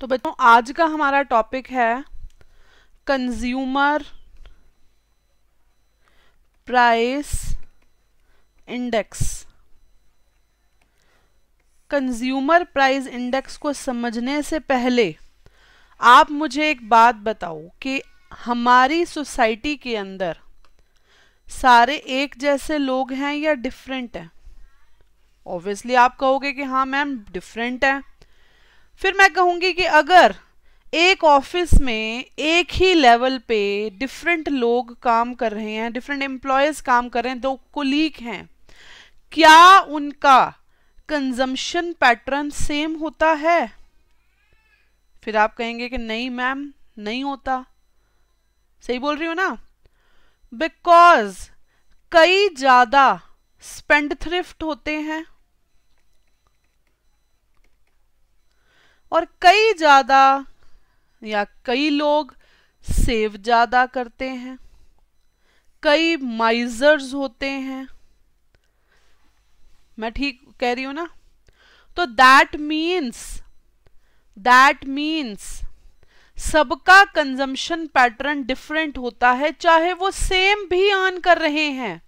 तो बच्चों आज का हमारा टॉपिक है consumer price index consumer price index को समझने से पहले आप मुझे एक बात बताओ कि हमारी सोसाइटी के अंदर सारे एक जैसे लोग हैं या डिफरेंट हैं ऑब्वियसली आप कहोगे कि हाँ मैम डिफरेंट हैं फिर मैं कहूँगी कि अगर एक ऑफिस में एक ही लेवल पे डिफरेंट लोग काम कर रहे हैं डिफरेंट एम्प्लॉयज काम कर रहे हैं दो कोलीग हैं क्या उनका कंजम्पशन पैटर्न सेम होता है फिर आप कहेंगे कि नहीं मैम नहीं होता सही बोल रही हो ना बिकॉज कई ज़्यादा स्पेंड थ्रिफ्ट होते हैं और कई ज़्यादा या कई लोग सेव ज़्यादा करते हैं कई माइजर्स होते हैं मैं ठीक कह रही हूँ ना तो दैट मीन्स दैट मीन्स सबका कंजम्पशन पैटर्न डिफरेंट होता है चाहे वो सेम भी अर्न कर रहे हैं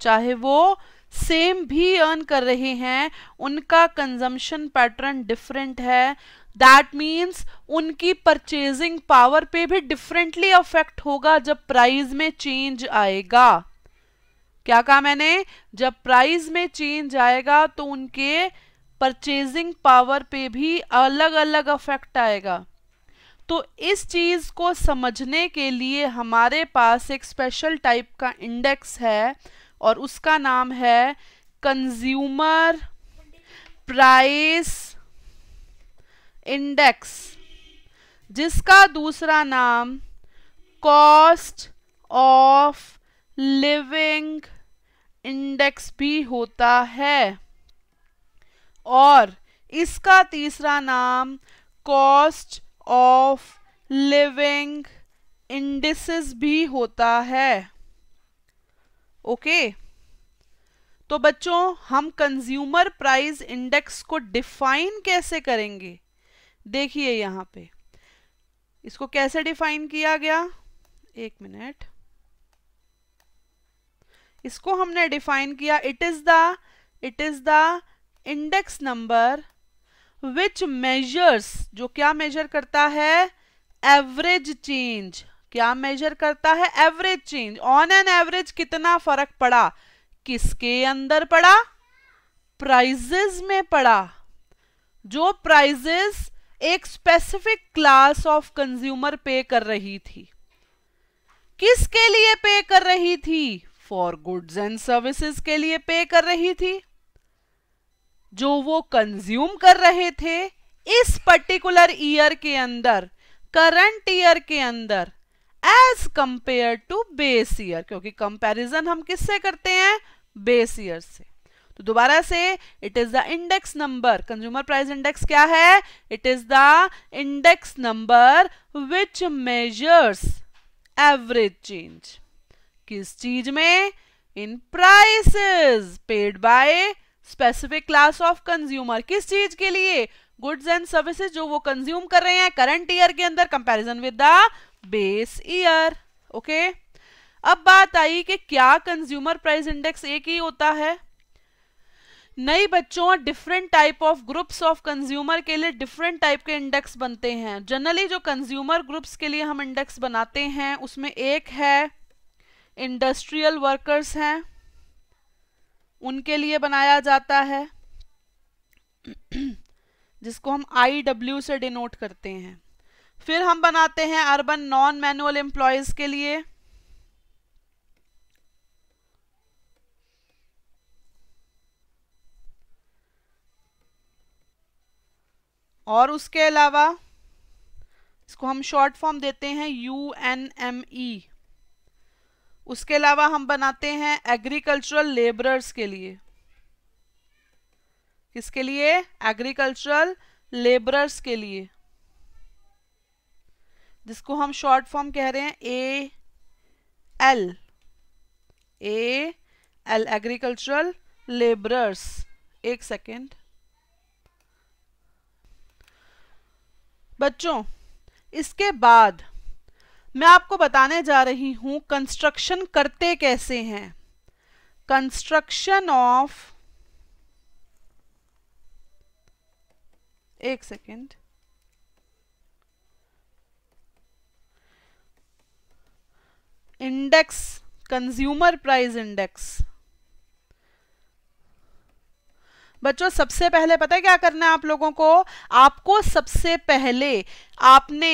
चाहे वो सेम भी अर्न कर रहे हैं उनका कंजम्पशन पैटर्न डिफरेंट है दैट मीन्स उनकी परचेजिंग पावर पे भी डिफरेंटली अफेक्ट होगा जब प्राइस में चेंज आएगा क्या कहा मैंने जब प्राइस में चेंज आएगा तो उनके परचेजिंग पावर पे भी अलग अलग अफेक्ट आएगा तो इस चीज़ को समझने के लिए हमारे पास एक स्पेशल टाइप का इंडेक्स है और उसका नाम है कंज्यूमर प्राइस इंडेक्स जिसका दूसरा नाम कॉस्ट ऑफ लिविंग इंडेक्स भी होता है और इसका तीसरा नाम कॉस्ट ऑफ लिविंग इंडिसेस भी होता है ओके तो बच्चों हम कंज्यूमर प्राइस इंडेक्स को डिफाइन कैसे करेंगे देखिए यहां पे इसको कैसे डिफाइन किया गया एक मिनट इसको हमने डिफाइन किया it is the it is the index number which measures जो क्या मेजर करता है एवरेज चेंज क्या मेजर करता है average change on an average कितना फर्क पड़ा किसके अंदर पड़ा प्राइजेस में पड़ा जो प्राइजेस एक स्पेसिफिक क्लास ऑफ कंज्यूमर पे कर रही थी किसके लिए पे कर रही थी फॉर गुड्स एंड सर्विसेज के लिए पे कर रही थी जो वो कंज्यूम कर रहे थे इस पर्टिकुलर ईयर के अंदर करंट ईयर के अंदर as compared to base year क्योंकि कंपेरिजन हम किससे करते हैं बेस ईयर से तो दोबारा से it is the index number consumer price index क्या है it is the index number which measures average change किस चीज में in prices paid by specific class of consumer किस चीज के लिए गुड्स एंड सर्विसेज जो वो कंज्यूम कर रहे हैं करंट ईयर के अंदर comparison with the base year okay अब बात आई कि क्या कंज्यूमर प्राइस इंडेक्स एक ही होता है नई बच्चों और different type of groups of consumer के लिए डिफरेंट टाइप के इंडेक्स बनते हैं जनरली जो कंज्यूमर ग्रुप्स के लिए हम इंडेक्स बनाते हैं उसमें एक है इंडस्ट्रियल वर्कर्स हैं उनके लिए बनाया जाता है जिसको हम आई डब्ल्यू से डिनोट करते हैं फिर हम बनाते हैं अर्बन नॉन मैनुअल एम्प्लॉयज के लिए और उसके अलावा इसको हम शॉर्ट फॉर्म देते हैं यू एन एम ई उसके अलावा हम बनाते हैं एग्रीकल्चरल लेबरर्स के लिए किसके लिए एग्रीकल्चरल लेबरर्स के लिए जिसको हम शॉर्ट फॉर्म कह रहे हैं A L A L agricultural labourers एक सेकेंड बच्चों इसके बाद मैं आपको बताने जा रही हूं कंस्ट्रक्शन करते कैसे हैं कंस्ट्रक्शन ऑफ एक second index consumer price index बच्चों सबसे पहले पता है क्या करना है आप लोगों को आपको सबसे पहले आपने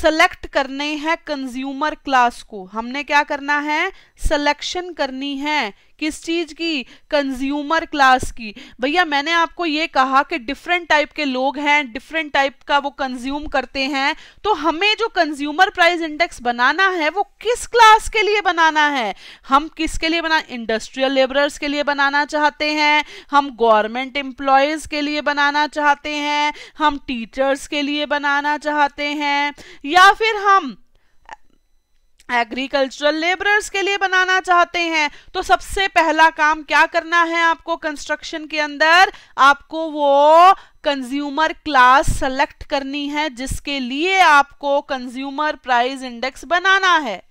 सेलेक्ट करने हैं कंज्यूमर क्लास को हमने क्या करना है सिलेक्शन करनी है किस चीज की कंज्यूमर क्लास की भैया मैंने आपको ये कहा कि डिफरेंट टाइप के लोग हैं डिफरेंट टाइप का वो कंज्यूम करते हैं तो हमें जो कंज्यूमर प्राइस इंडेक्स बनाना है वो किस क्लास के लिए बनाना है हम किसके लिए बना इंडस्ट्रियल लेबरर्स के लिए बनाना चाहते हैं हम गवर्नमेंट एम्प्लॉयज के लिए बनाना चाहते हैं हम टीचर्स के लिए बनाना चाहते हैं या फिर हम एग्रीकल्चरल लेबरर्स के लिए बनाना चाहते हैं तो सबसे पहला काम क्या करना है आपको कंस्ट्रक्शन के अंदर आपको वो कंज्यूमर क्लास सेलेक्ट करनी है जिसके लिए आपको कंज्यूमर प्राइस इंडेक्स बनाना है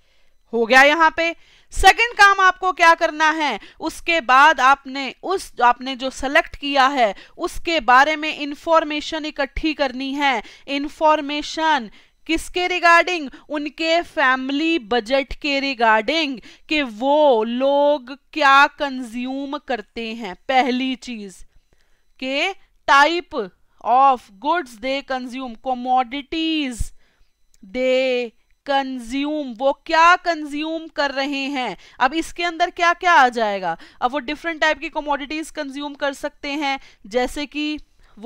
हो गया यहाँ पे सेकंड काम आपको क्या करना है उसके बाद आपने उस आपने जो सेलेक्ट किया है उसके बारे में इंफॉर्मेशन इकट्ठी करनी है इंफॉर्मेशन किसके रिगार्डिंग उनके फैमिली बजट के रिगार्डिंग कि वो लोग क्या कंज्यूम करते हैं पहली चीज के type of goods they consume commodities they consume वो क्या कंज्यूम कर रहे हैं अब इसके अंदर क्या क्या आ जाएगा अब वो डिफरेंट टाइप की कमोडिटीज कंज्यूम कर सकते हैं जैसे कि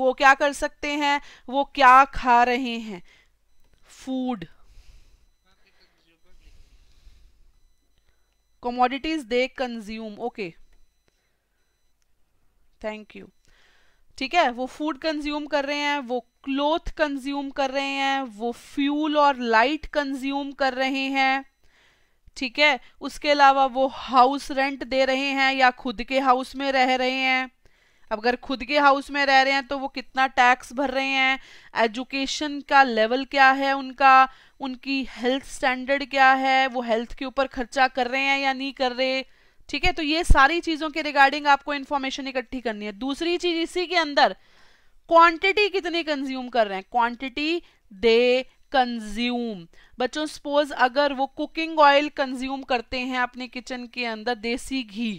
वो क्या कर सकते हैं वो क्या खा रहे हैं food commodities they consume okay thank you ठीक है वो फूड कंज्यूम कर रहे हैं वो क्लोथ कंज्यूम कर रहे हैं वो फ्यूल और लाइट कंज्यूम कर रहे हैं ठीक है उसके अलावा वो हाउस रेंट दे रहे हैं या खुद के हाउस में रह रहे हैं अब अगर खुद के हाउस में रह रहे हैं तो वो कितना टैक्स भर रहे हैं एजुकेशन का लेवल क्या है उनका उनकी हेल्थ स्टैंडर्ड क्या है वो हेल्थ के ऊपर खर्चा कर रहे हैं या नहीं कर रहे ठीक है तो ये सारी चीज़ों के रिगार्डिंग आपको इन्फॉर्मेशन इकट्ठी करनी है दूसरी चीज़ इसी के अंदर क्वांटिटी कितनी कंज्यूम कर रहे हैं क्वांटिटी दे कंज्यूम बच्चों सपोज अगर वो कुकिंग ऑयल कंज्यूम करते हैं अपने किचन के अंदर देसी घी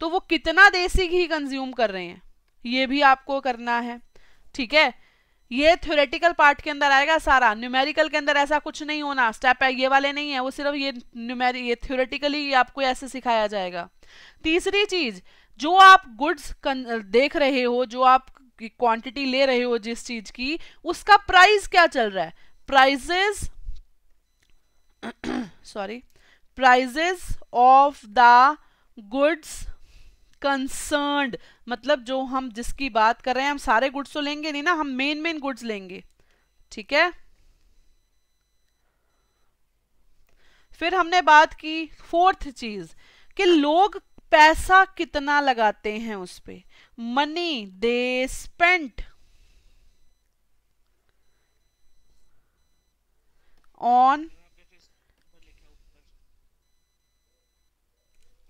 तो वो कितना देसी घी कंज्यूम कर रहे हैं ये भी आपको करना है ठीक है ये थ्योरेटिकल पार्ट के अंदर आएगा सारा न्यूमेरिकल के अंदर ऐसा कुछ नहीं होना स्टेप है ये वाले नहीं है वो सिर्फ ये न्यूमेरिक ये थ्योरेटिकली आपको ऐसे सिखाया जाएगा तीसरी चीज जो आप गुड्स देख रहे हो जो आप क्वांटिटी ले रहे हो जिस चीज की उसका प्राइस क्या चल रहा है prices sorry prices of the goods concern मतलब जो हम जिसकी बात कर रहे हैं हम सारे गुड्स तो लेंगे नहीं ना हम मेन मेन गुड्स लेंगे ठीक है फिर हमने बात की फोर्थ चीज कि लोग पैसा कितना लगाते हैं उस पर मनी दे स्पेंट ऑन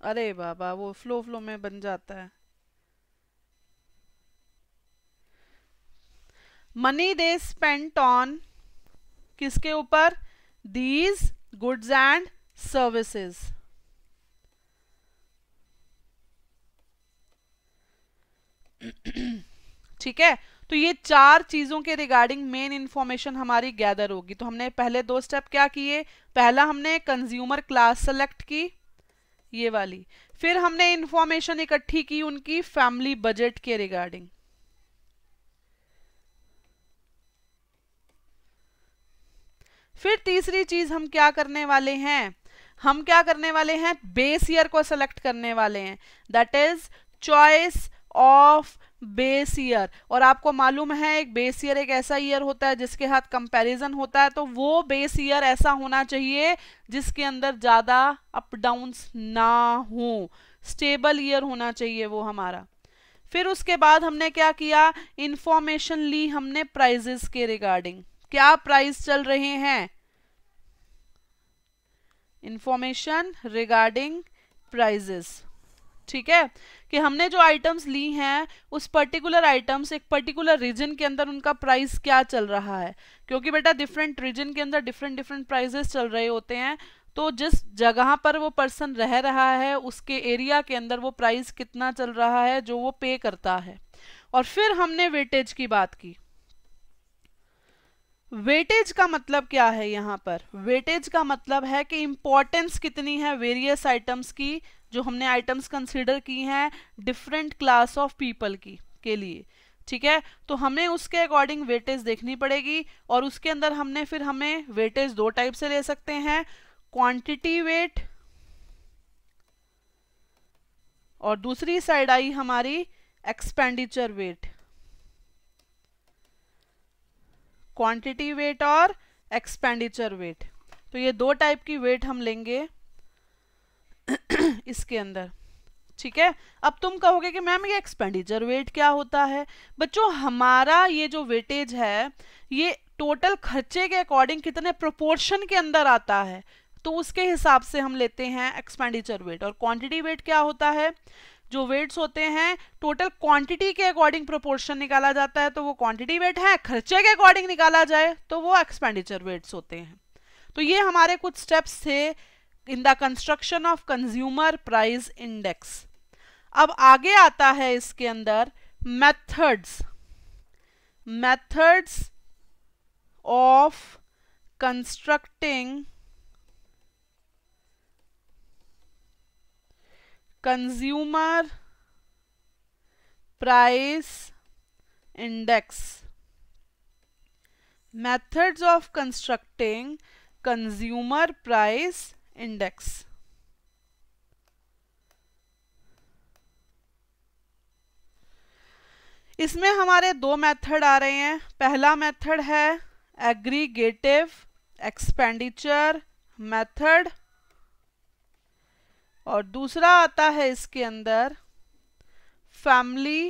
अरे बाबा वो फ्लो फ्लो में बन जाता है मनी दे स्पेंट ऑन किसके ऊपर दीज गुड्स एंड सर्विसेज ठीक है तो ये चार चीजों के रिगार्डिंग मेन इंफॉर्मेशन हमारी गैदर होगी तो हमने पहले दो स्टेप क्या किए पहला हमने कंज्यूमर क्लास सेलेक्ट की ये वाली फिर हमने इंफॉर्मेशन इकट्ठी की उनकी फैमिली बजट के रिगार्डिंग फिर तीसरी चीज हम क्या करने वाले हैं हम क्या करने वाले हैं बेस ईयर को सिलेक्ट करने वाले हैं that is choice of base year और आपको मालूम है एक बेस ईयर एक ऐसा ईयर होता है जिसके हाथ कंपैरिजन होता है तो वो बेस ईयर ऐसा होना चाहिए जिसके अंदर ज़्यादा अप डाउन्स ना हो स्टेबल ईयर होना चाहिए वो हमारा फिर उसके बाद हमने क्या किया इंफॉर्मेशन ली हमने प्राइजेस के रिगार्डिंग क्या प्राइस चल रहे हैं इंफॉर्मेशन रिगार्डिंग प्राइजेस ठीक है कि हमने जो आइटम्स ली हैं उस पर्टिकुलर आइटम्स एक पर्टिकुलर रीजन के अंदर उनका प्राइस क्या चल रहा है क्योंकि बेटा डिफरेंट रीजन के अंदर डिफरेंट डिफरेंट प्राइजेस चल रहे होते हैं तो जिस जगह पर वो पर्सन रह रहा है उसके एरिया के अंदर वो प्राइस कितना चल रहा है जो वो पे करता है और फिर हमने वेटेज की बात की वेटेज का मतलब क्या है यहाँ पर वेटेज का मतलब है कि इम्पोर्टेंस कितनी है वेरियस आइटम्स की जो हमने आइटम्स कंसिडर की हैं डिफरेंट क्लास ऑफ पीपल की के लिए ठीक है तो हमें उसके अकॉर्डिंग वेटेज देखनी पड़ेगी और उसके अंदर हमने फिर हमें वेटेज दो टाइप से ले सकते हैं क्वांटिटी वेट और दूसरी साइड आई हमारी एक्सपेंडिचर वेट क्वांटिटी वेट और एक्सपेंडिचर वेट तो ये दो टाइप की वेट हम लेंगे इसके अंदर ठीक है अब तुम कहोगे कि मैम ये एक्सपेंडिचर वेट क्या होता है बच्चों हमारा ये जो वेटेज है ये टोटल खर्चे के अकॉर्डिंग कितने प्रोपोर्शन के अंदर आता है तो उसके हिसाब से हम लेते हैं एक्सपेंडिचर वेट और क्वांटिटी वेट क्या होता है जो वेट्स होते हैं टोटल क्वांटिटी के अकॉर्डिंग प्रोपोर्शन निकाला जाता है तो वो क्वांटिटी वेट है खर्चे के अकॉर्डिंग निकाला जाए तो वो एक्सपेंडिचर वेट्स होते हैं तो ये हमारे कुछ स्टेप्स थे in the construction of consumer price index अब आगे आता है इसके अंदर methods methods of constructing consumer price index methods of constructing consumer price index इसमें हमारे दो मेथड आ रहे हैं पहला मेथड है एग्रीगेटिव एक्सपेंडिचर मेथड और दूसरा आता है इसके अंदर फैमिली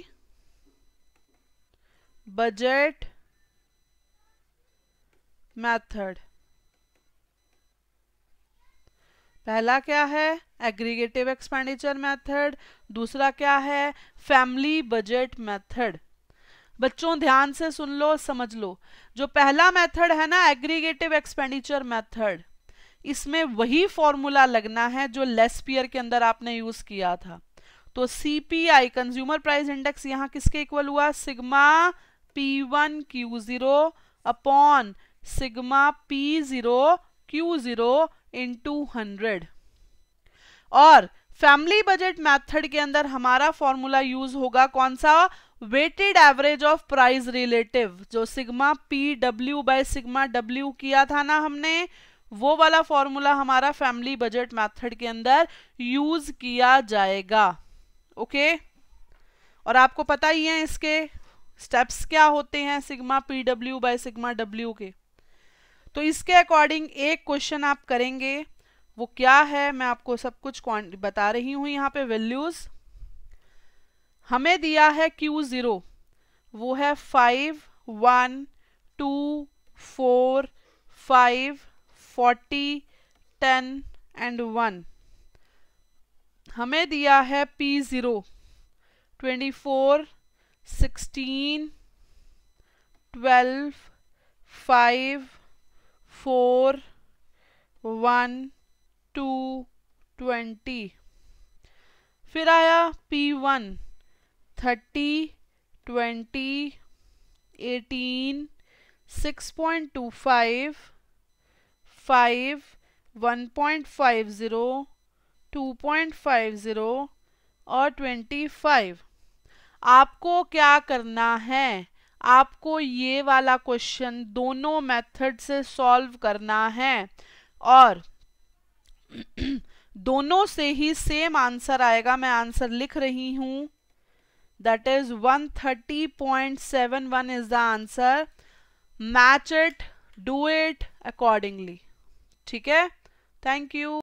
बजट मेथड पहला क्या है एग्रीगेटिव एक्सपेंडिचर मेथड दूसरा क्या है फैमिली बजट मेथड बच्चों ध्यान से सुन लो समझ लो जो पहला मेथड है ना एग्रीगेटिव एक्सपेंडिचर मेथड इसमें वही फॉर्मूला लगना है जो लेस पियर के अंदर आपने यूज किया था तो सीपीआई कंज्यूमर प्राइस इंडेक्स यहाँ किसके इक्वल हुआ sigma P one Q zero upon sigma P zero Q zero into hundred और फैमिली बजट मेथड के अंदर हमारा फॉर्मूला यूज होगा कौन सा weighted average of price relative जो sigma P W by sigma W किया था ना हमने वो वाला फॉर्मूला हमारा फैमिली बजट मेथड के अंदर यूज किया जाएगा ओके okay? और आपको पता ही है इसके स्टेप्स क्या होते हैं sigma P W by sigma W के तो इसके अकॉर्डिंग एक क्वेश्चन आप करेंगे वो क्या है मैं आपको सब कुछ बता रही हूँ यहाँ पे वैल्यूज हमें दिया है क्यू ज़ीरो वो है five one two four five forty ten and one हमें दिया है p zero twenty four sixteen twelve five four one two twenty फिर आया p one thirty twenty eighteen six point two five five one point five zero two point five zero और twenty five आपको क्या करना है आपको ये वाला क्वेश्चन दोनों मेथड से सॉल्व करना है और दोनों से ही सेम आंसर आएगा मैं आंसर लिख रही हूँ that is 130.71 is the answer match it do it accordingly ठीक है थैंक यू